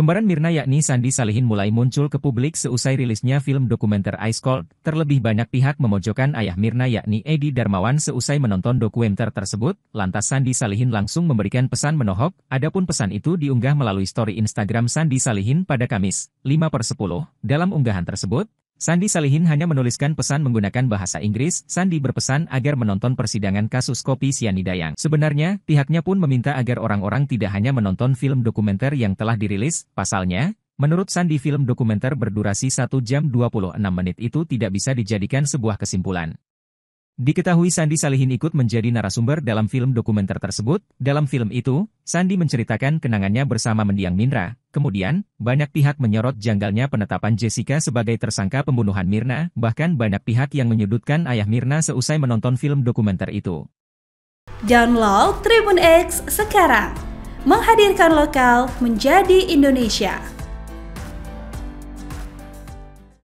Kembaran Mirna yakni Sandi Salihin mulai muncul ke publik seusai rilisnya film dokumenter Ice Cold. Terlebih banyak pihak memojokkan ayah Mirna yakni Edi Darmawan seusai menonton dokumenter tersebut, lantas Sandi Salihin langsung memberikan pesan menohok, adapun pesan itu diunggah melalui story Instagram Sandi Salihin pada Kamis, 5 per 10. Dalam unggahan tersebut, Sandi Salihin hanya menuliskan pesan menggunakan bahasa Inggris, Sandi berpesan agar menonton persidangan kasus kopi sianida yang sebenarnya pihaknya pun meminta agar orang-orang tidak hanya menonton film dokumenter yang telah dirilis, pasalnya, menurut Sandi film dokumenter berdurasi 1 jam 26 menit itu tidak bisa dijadikan sebuah kesimpulan. Diketahui Sandi Salihin ikut menjadi narasumber dalam film dokumenter tersebut. Dalam film itu, Sandi menceritakan kenangannya bersama mendiang Minra. Kemudian, banyak pihak menyorot janggalnya penetapan Jessica sebagai tersangka pembunuhan Mirna, bahkan banyak pihak yang menyudutkan ayah Mirna seusai menonton film dokumenter itu. Download Tribun X sekarang, menghadirkan lokal menjadi Indonesia.